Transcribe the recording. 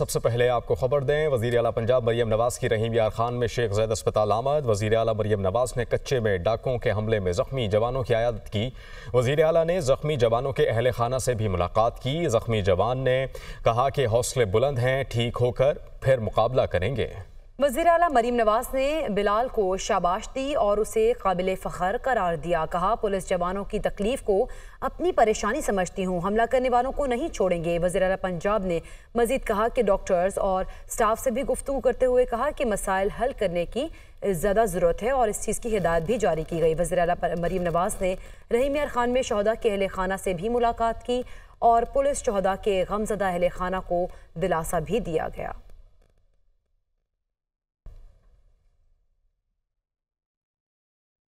सबसे पहले आपको खबर दें वजी अला पंजाब मरीम नवाज की रहीम यार खान में शेख जैद अस्पताल आमद वजीर अला मरीम नवाज ने कच्चे में डाकों के हमले में ज़ख्मी जवानों की आयादत की वजीर अला ने ज़ख्मी जवानों के अहल खाना से भी मुलाकात की ज़ख्मी जवान ने कहा कि हौसले बुलंद हैं ठीक होकर फिर मुकाबला करेंगे वजीर अला मरीम नवाज ने बिलाल को शाबाश दी और उसे काबिल फ़खर करार दिया कहा पुलिस जवानों की तकलीफ को अपनी परेशानी समझती हूँ हमला करने वालों को नहीं छोड़ेंगे वजी अला पंजाब ने मजीद कहा कि डॉक्टर्स और स्टाफ से भी गुफ्तु करते हुए कहा कि मसाइल हल करने की ज़्यादा ज़रूरत है और इस चीज़ की हिदायत भी जारी की गई वजी अला मरीम नवाज ने रहीम यार खान में शहदा के अहल खाना से भी मुलाकात की और पुलिस शहदा के गमजदा अहल खाना को दिलासा भी दिया गया